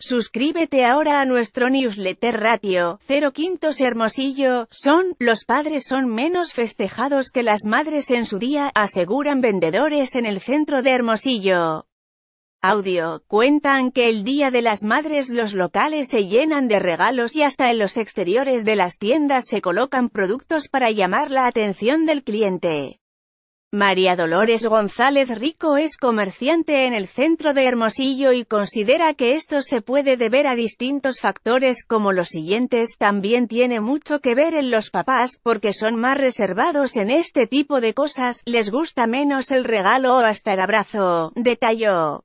Suscríbete ahora a nuestro newsletter ratio, 0 quintos Hermosillo, son, los padres son menos festejados que las madres en su día, aseguran vendedores en el centro de Hermosillo. Audio, cuentan que el Día de las Madres los locales se llenan de regalos y hasta en los exteriores de las tiendas se colocan productos para llamar la atención del cliente. María Dolores González Rico es comerciante en el centro de Hermosillo y considera que esto se puede deber a distintos factores como los siguientes. También tiene mucho que ver en los papás, porque son más reservados en este tipo de cosas, les gusta menos el regalo o hasta el abrazo, detalló.